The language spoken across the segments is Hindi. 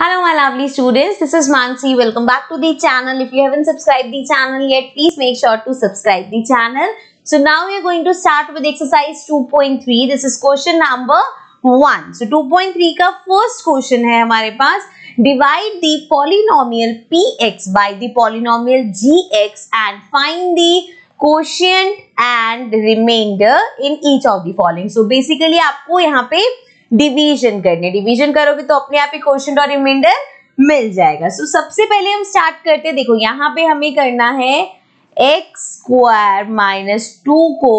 Hello my lovely students, this is Mansi. Welcome back to the channel. If you haven't subscribed the channel yet, please make sure to subscribe the channel. So now we are going to start with exercise 2.3. This is question number 1. So 2.3 ka first question hai hamare paas Divide the polynomial px by the polynomial gx and find the quotient and remainder in each of the following. So basically aapko yahan pe division करने डिवीजन करोगे तो अपने आप ही क्वेश्चन और रिमाइंडर मिल जाएगा सो so, सबसे पहले हम स्टार्ट करते देखो यहाँ पे हमें करना है एक्स स्क्वायर माइनस टू को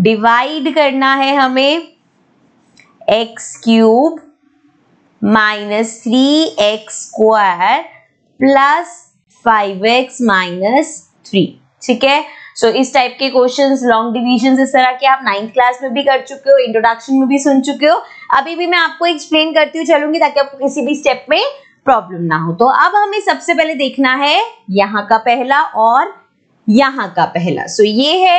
डिवाइड करना है हमें x cube minus three x square plus five x minus three ठीक है सो इस टाइप के क्वेश्चन लॉन्ग डिविजन इस तरह के आप नाइन्थ क्लास में भी कर चुके हो इंट्रोडक्शन में भी सुन चुके हो अभी भी मैं आपको एक्सप्लेन करती हूँ चलूंगी ताकि आपको किसी भी स्टेप में प्रॉब्लम ना हो तो अब हमें सबसे पहले देखना है यहाँ का पहला और यहाँ का पहला सो so, ये है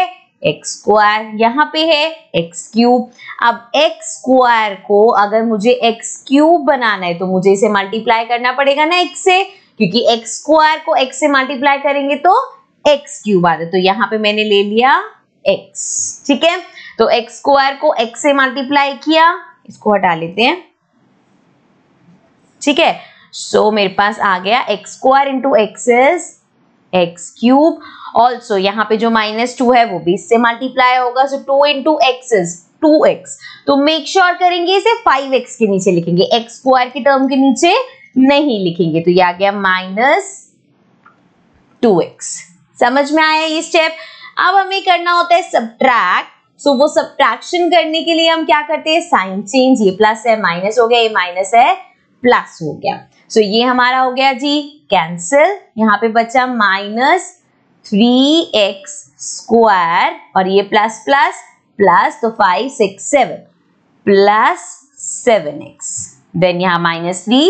एक्स स्क्वायर यहाँ पे है एक्स क्यूब अब एक्स स्क्वायर को अगर मुझे एक्स क्यूब बनाना है तो मुझे इसे मल्टीप्लाई करना पड़ेगा ना एक्स से क्योंकि एक्स स्क्वायर को एक्स से मल्टीप्लाई करेंगे तो एक्स क्यूब आता है तो यहाँ पे मैंने ले लिया एक्स ठीक है तो एक्स स्क्वायर को x से मल्टीप्लाई किया इसको हटा लेते हैं ठीक है सो so, मेरे पास आ गया x square into x is x cube also यहाँ पे जो माइनस टू है वो भी इससे मल्टीप्लाई होगा so two into x is two x तो मेक श्योर sure करेंगे इसे फाइव एक्स के नीचे लिखेंगे एक्स स्क्वायर के टर्म के नीचे नहीं लिखेंगे तो ये आ गया माइनस टू एक्स समझ में आया ये स्टेप अब हमें करना होता है सब्ट्रैक्ट सो so, वो सब्ट्रैक्शन करने के लिए हम क्या करते हैं साइन चेंज ये प्लस है माइनस हो गया ये माइनस है प्लस हो गया सो so, ये हमारा हो गया जी कैंसिल यहाँ पे बचा माइनस थ्री एक्स स्क्वायर और ये प्लस प्लस प्लस तो five six seven plus seven x then यहाँ minus three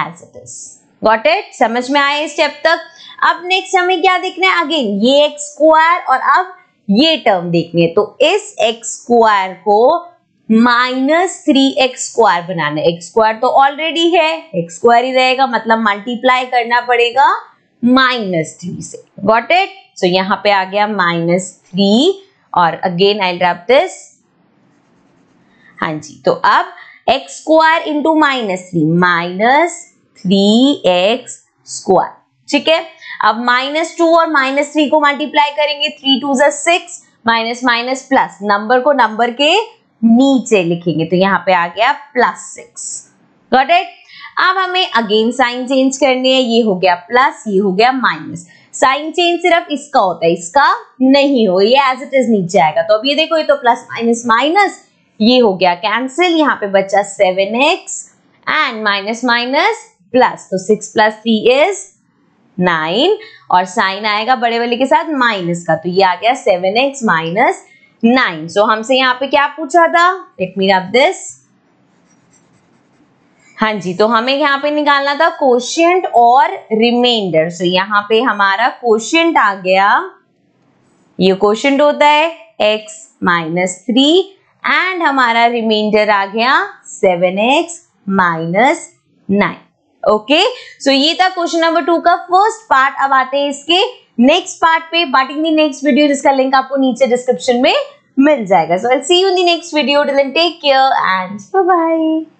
as it is got it समझ में आया स्टेप तक अब नेक्स्ट हमें क्या देखना है अगेन ये एक्स स्क्वायर और अब ये टर्म देखनी है तो इस एक्स स्क्वायर को माइनस थ्री एक्स स्क्वायर बनाना एक्स स्क्वायर तो ऑलरेडी है एक्स स्क्वायर ही रहेगा मतलब मल्टीप्लाई करना पड़ेगा माइनस थ्री से गॉट इट सो यहाँ पे आ गया माइनस थ्री और अगेन आई ड्रॉप दिस हां जी तो अब x square into minus three minus three x square ठीक है अब माइनस टू और माइनस थ्री को मल्टीप्लाई करेंगे थ्री टू जो six minus minus plus number को नंबर के नीचे लिखेंगे तो यहाँ पे आ गया प्लस सिक्स गॉट इट अब हमें अगेन साइन चेंज करनी है ये हो गया प्लस ये हो गया माइनस साइन चेंज सिर्फ इसका होता है इसका नहीं हो ये एज इट इज नीचे आएगा तो अब ये देखो ये तो प्लस माइनस माइनस ये हो गया कैंसिल यहाँ पे बचा seven x and minus minus plus तो six plus three is nine और साइन आएगा बड़े वाले के साथ माइनस का तो ये आ गया seven x minus nine so हमसे यहाँ पे क्या पूछा था लेट मी रब दिस हाँ जी तो हमें यहाँ पे निकालना था कोशियंट और रिमाइंडर सो यहाँ पे हमारा कोशियंट आ गया ये क्वेश्चन होता है x माइनस थ्री एंड हमारा रिमाइंडर आ गया seven x minus nine okay so ये था क्वेश्चन नंबर टू का फर्स्ट पार्ट अब आते हैं इसके नेक्स्ट पार्ट पे इन दी नेक्स्ट वीडियो जिसका लिंक आपको नीचे डिस्क्रिप्शन में मिल जाएगा so I see you in the next video take care and bye bye